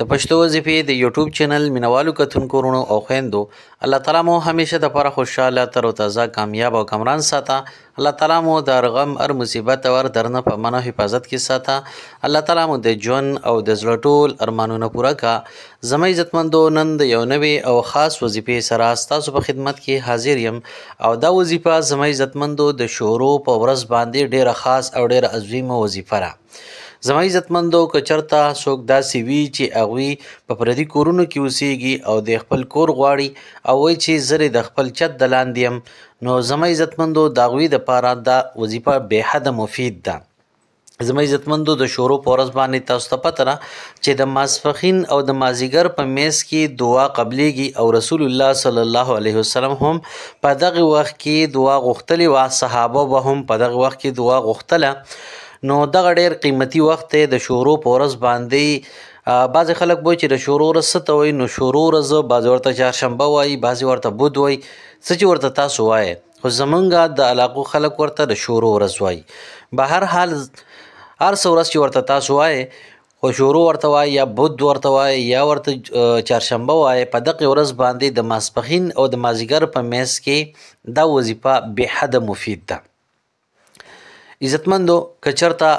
د پښتو وظیفې د یوټیوب چینل مینوالو کتونکو رونو او خويندو الله تعالی مو همیشه د پر خوشاله تر او تازه کامیاب او کمران ساته الله تعالی مو د رغم ار مصیبت او درنه په منو حفاظت کې ساته الله تعالی مو د جون او د زړټول ارمانونه پوره کا زمای عزتمندو نن د یو نوي او خاص وظیفې سره تاسو په خدمت کې حاضر یم او دا وظیفه زمای عزتمندو د شورو په ورځ باندې ډیره خاص او ډیره عظیمه وظیفه را زما عزتمندو که چرته څوک داسې وي چې هغوی په پردي کورونو کې اوسیږي او د خپل کور غواړي او وایي چې زرې د خپل چت د لاندې یم نو زما عزتمندو د هغوی دپاره دا وظیفه بېحده مفید ده زما عزتمندو د شورو په ورځ باندې تاسو ته پته چې د ماسفخین او د مازیګر په میز کې دعا قبليږي او رسول الله صلی الله علیه وسلم هم په دغه وخت کې دعا غوښتلې وا صحابه به هم په دغه وخت کې دعا غوښتله نو دغه ډیر قیمتي وخت دی د شورو پورس باندې بعض خلک وایي چې د شورو رسته وي نو شورو ورځ بعض ورته چهارشنبه وایي بعض ورته بوध وایي څه چې ورته تاسو وایي خو زمونږه د علاقو خلک ورته د شورو ورځ وایي به هر حال هر څو ورځ چې ورته تاسو وایي خو شورو ورته وای یا بود ورته وای یا ورته چهارشنبه وای په دغه ورځ باندې د ماسپخین او د مازیګر په میس کې دا وظیفه به حد مفید ده عزتمندو که چرته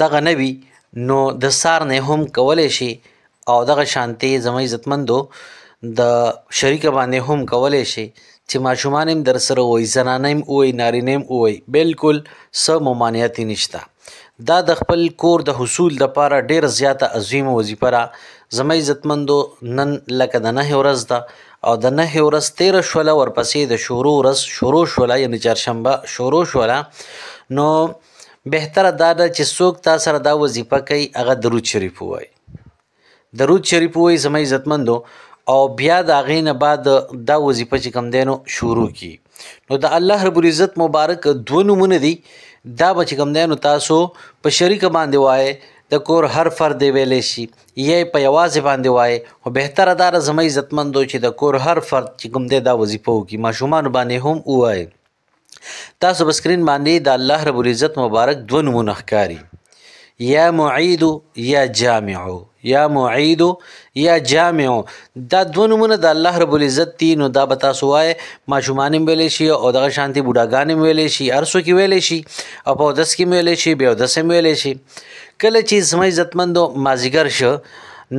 دغه نه وي نو د سار نه هم کولی شي او دغه شانتې زما عزتمندو د شریک باندې هم کولی شي چې ماشومان هم در سره وای زنانه هم وای نارینه هم وای بالکل څه ممانعت نشته دا د خپل کور د حصول د پاره ډیر زیاته عظیمه وظیفه را زما عزتمندو نن لکه د نه ورځ ده او د نه ورځ 13 شوله ورپسې د شورو ورځ شروع شوله یعنی چهارشنبه شروع شوله نو بهتره دا ده چې څوک تا سره دا وظیفه کوي هغه درود شریف ووایي درود شریف ووایي زما عزتمندو او بیا د هغې نه بعد دا وظیفه چې کوم دی نو شروع کی نو د الله رب العزت مبارک دوه نومونه دي دا به چې کوم دی نو تاسو په شریکه باندې وایئ د کور هر فرد ویلې شي یې په یوازې باندې وای او بهتره دار زمای عزتمندو چې د کور هر فرد چې کوم دی دا وظیفه وکي ماشومان باندې هم وای تاسو په سکرین باندې د الله رب العزت مبارک دوه نمونه ښکاري یا معید یا جامع یا معید یا جامع دا دوه نمونه د الله رب العزت دي نو دا به تاسو وای ماشومان هم ویلی شي او دغه شانتي بوډاګان هم ویلی شي ارسو کې ویلی شي او په اودس کې ویلی شي بیا اودس هم ویلی شي کله چې زما عزتمندو مازیګر شو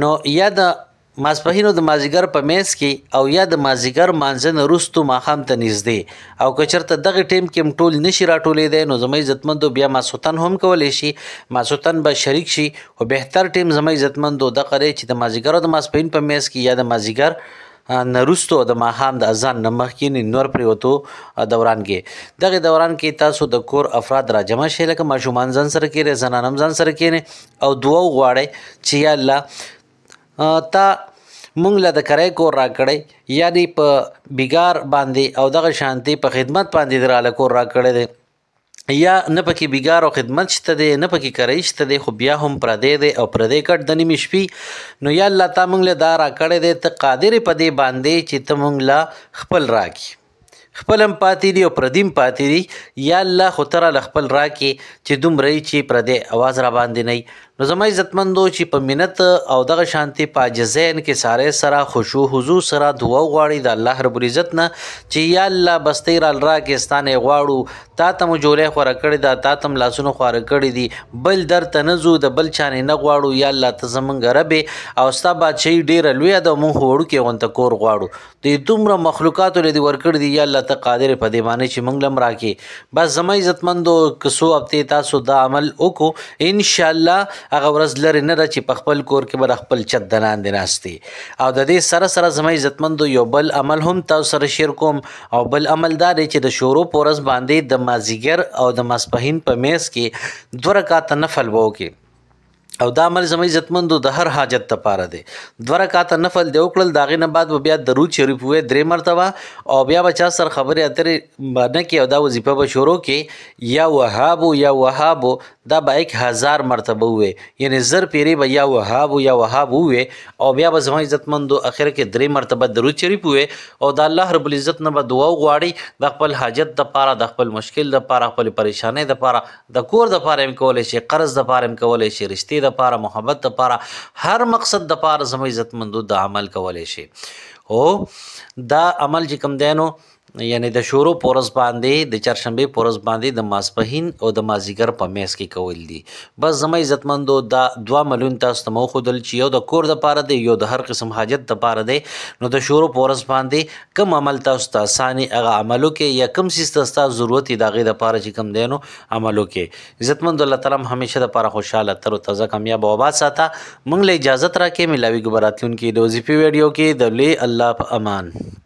نو یا د ماسپخینو د مازیګر په میس کې او یا د مازیګر مانځنه وروستو ماښام ته نږدې او که چېرته دغه ټیم کې هم ټول نشي راټولېدی نو زما عزتمندو بیا ماسوتن هم کولی شي ماسوتن به شریک شي خو بهتر ټیم زما عزتمندو دغه دی چې د مازیګر او د ماسپخین په میس کې یا د مازیګر نرستو د ماهام د اذان نه مخکې نور پریوتو دوران کې دغه دوران کې تاسو د کور افراد را جمع شئ لکه ماشومان ځان سره کېږي زنانم ځان سره کېنی او دعا وغواړئ چې یا الله تا مونږ له د کرای کور راکړی یعنی په بیګار باندې او دغه شانتي په خدمت باندې دراله کور راکړی دی یا نه پکې بیګار او خدمت شته دی نه پکې کرای شته دی خو بیا هم پردې دی او پردې کټ د نیمې شپې نو یا الله تا مونږ له دا راکړی دی ته قادر په دې باندې چې ته مونږ له خپل راکړي خپلم پاتې دی او پردیم پاتې دی یا الله خو تر خپل راکې چې دومره چې پردې आवाज را باندې نه نو زما عزتمندو چې په مننت او دغه شانتي پاجزین کې ساره سره خشوع حضور سره دعا غواړي د الله رب العزت نه چې یا الله بستیر الرا کې ستانه غواړو تا تم جوړه خور کړی دا تا تم لاسونو خور کړی دي بل در تنزو د بل چانې نه غواړو یا الله ته زمونږ رب او ستا بادشاہي ډیر لوی ده مونږ وړو کې غونته کور غواړو د دومره مخلوقات لري ورکړ دي یا الله ته قادر په دې باندې چې مونږ لم راکې بس زما عزتمندو کسو اپته تاسو دا عمل وکړو ان شاء الله هغه ورځ لري نه چې په خپل کور کې بر خپل چت دنان دیناستي او د دې سره سره زمای عزتمند یو بل عمل هم تاسو سره شیر کوم او بل عمل دا دی چې د شورو پورس باندې د مازیګر او د ماسپهین په میز کې دوه رکعات نفل وو کې او دا عمل زموږ عزتمندو د هر حاجت لپاره دی دوه رکعات نفل دی وکړل داغه نه بعد بیا درود شریف وې درې مرتبه او بیا بچا سر خبره اترې باندې کې او دا وظیفه به شروع کې یا وهاب یا وهاب دا به 1000 مرتبه وي یعنی زر پیری به یا وهاب یا وهاب وي او بیا به زما عزت مند اخر کې درې مرتبه درود شریف وي او دا الله رب العزت نه به دعا وغواړي د خپل حاجت د پاره د خپل مشکل د پاره خپل پریشانه د پاره د کور د پاره هم کولای شي قرض د پاره هم کولای شي رشتي د پاره محبت د پاره هر مقصد د پاره زما عزت مند د عمل کولای شي او دا عمل چې کوم دینو یعنی د شورو پورس باندې د چرشنبه پورس باندې د ماسپهین او د مازیګر په میس کې کول دي بس زما عزتمندو دا دوا ملون تاسو ته مو خودل چې یو د کور د پاره دی یو د هر قسم حاجت د پاره دی نو د شورو پورس باندې کم عمل تاسو ته اساني هغه عملو کې یا کم سیس تاسو ته ضرورت دی دغه د پاره چې کم دینو عملو کې عزتمند الله تعالی همیشه د پاره خوشاله تر تازه کامیاب او آباد ساته مونږ له اجازه ترکه ملاوي ګبراتون کې د وظیفي ویډیو کې د لې الله په امان